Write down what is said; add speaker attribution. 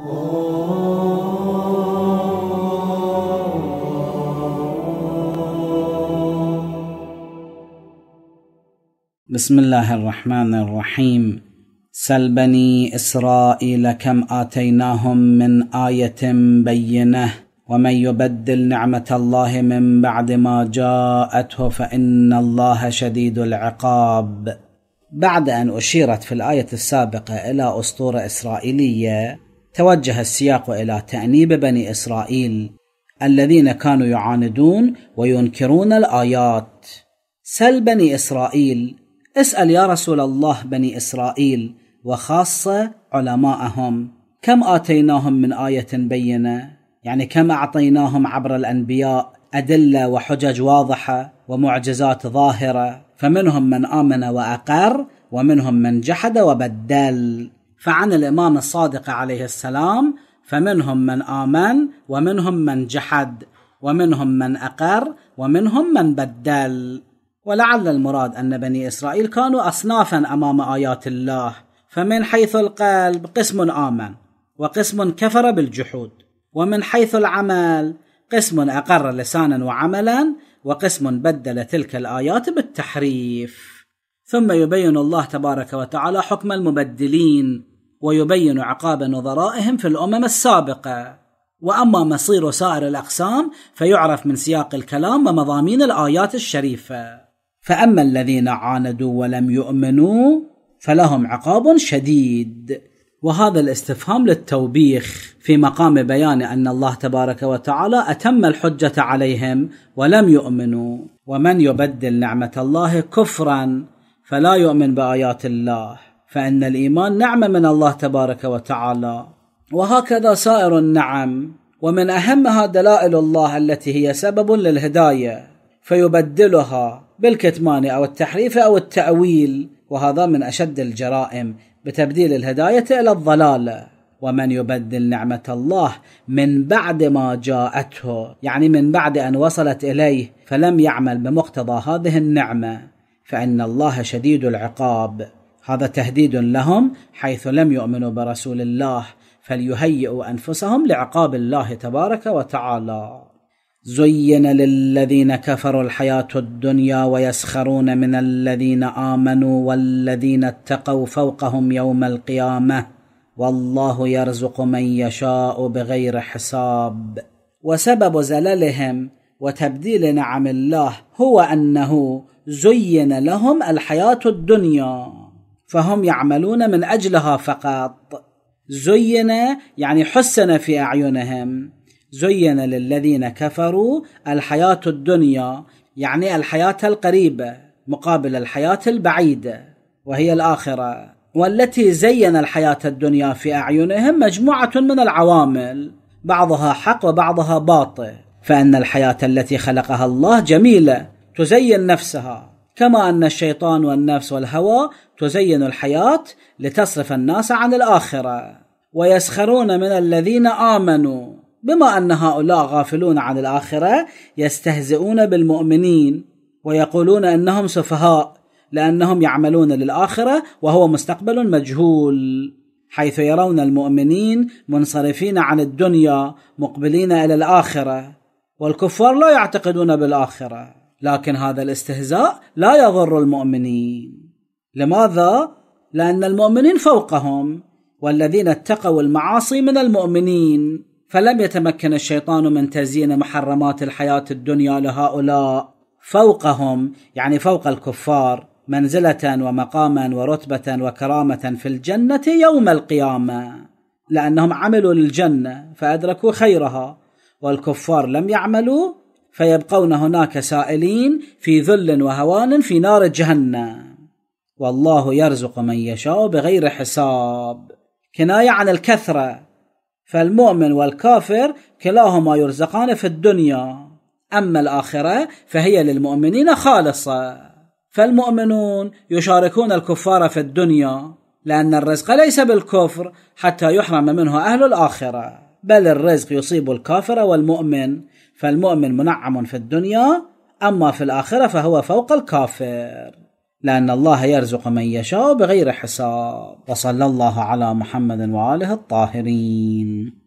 Speaker 1: بسم الله الرحمن الرحيم سل بني اسرائيل كم اتيناهم من ايه بينه ومن يبدل نعمه الله من بعد ما جاءته فان الله شديد العقاب بعد ان اشيرت في الايه السابقه الى اسطوره اسرائيليه توجه السياق الى تانيب بني اسرائيل الذين كانوا يعاندون وينكرون الايات سل بني اسرائيل اسال يا رسول الله بني اسرائيل وخاصه علماءهم كم اتيناهم من ايه بينه يعني كم اعطيناهم عبر الانبياء ادله وحجج واضحه ومعجزات ظاهره فمنهم من امن واقر ومنهم من جحد وبدل فعن الإمام الصادق عليه السلام فمنهم من آمن ومنهم من جحد ومنهم من أقر ومنهم من بدل ولعل المراد أن بني إسرائيل كانوا أصنافا أمام آيات الله فمن حيث القلب قسم آمن وقسم كفر بالجحود ومن حيث العمل قسم أقر لسانا وعملا وقسم بدل تلك الآيات بالتحريف ثم يبين الله تبارك وتعالى حكم المبدلين ويبين عقاب نظرائهم في الأمم السابقة وأما مصير سائر الأقسام فيعرف من سياق الكلام ومضامين الآيات الشريفة فأما الذين عاندوا ولم يؤمنوا فلهم عقاب شديد وهذا الاستفهام للتوبيخ في مقام بيان ان الله تبارك وتعالى اتم الحجه عليهم ولم يؤمنوا ومن يبدل نعمه الله كفرا فلا يؤمن بايات الله فان الايمان نعمه من الله تبارك وتعالى وهكذا سائر النعم ومن اهمها دلائل الله التي هي سبب للهدايه فيبدلها بالكتمان او التحريف او التاويل وهذا من اشد الجرائم بتبديل الهدايه الى الضلاله ومن يبدل نعمه الله من بعد ما جاءته يعني من بعد ان وصلت اليه فلم يعمل بمقتضى هذه النعمه فان الله شديد العقاب هذا تهديد لهم حيث لم يؤمنوا برسول الله فليهيئوا انفسهم لعقاب الله تبارك وتعالى زين للذين كفروا الحياه الدنيا ويسخرون من الذين امنوا والذين اتقوا فوقهم يوم القيامه والله يرزق من يشاء بغير حساب وسبب زللهم وتبديل نعم الله هو انه زين لهم الحياه الدنيا فهم يعملون من اجلها فقط زين يعني حسن في اعينهم زين للذين كفروا الحياه الدنيا يعني الحياه القريبه مقابل الحياه البعيده وهي الاخره والتي زين الحياه الدنيا في اعينهم مجموعه من العوامل بعضها حق وبعضها باطل فان الحياه التي خلقها الله جميله تزين نفسها كما أن الشيطان والنفس والهوى تزين الحياة لتصرف الناس عن الآخرة ويسخرون من الذين آمنوا بما أن هؤلاء غافلون عن الآخرة يستهزئون بالمؤمنين ويقولون أنهم سفهاء لأنهم يعملون للآخرة وهو مستقبل مجهول حيث يرون المؤمنين منصرفين عن الدنيا مقبلين إلى الآخرة والكفار لا يعتقدون بالآخرة لكن هذا الاستهزاء لا يضر المؤمنين لماذا لان المؤمنين فوقهم والذين اتقوا المعاصي من المؤمنين فلم يتمكن الشيطان من تزيين محرمات الحياه الدنيا لهؤلاء فوقهم يعني فوق الكفار منزله ومقاما ورتبه وكرامه في الجنه يوم القيامه لانهم عملوا للجنه فادركوا خيرها والكفار لم يعملوا فيبقون هناك سائلين في ذل وهوان في نار جهنم والله يرزق من يشاء بغير حساب كنايه عن الكثره فالمؤمن والكافر كلاهما يرزقان في الدنيا اما الاخره فهي للمؤمنين خالصه فالمؤمنون يشاركون الكفار في الدنيا لان الرزق ليس بالكفر حتى يحرم منه اهل الاخره بل الرزق يصيب الكافر والمؤمن فالمؤمن منعم في الدنيا أما في الآخرة فهو فوق الكافر لأن الله يرزق من يشاء بغير حساب وصلى الله على محمد وآله الطاهرين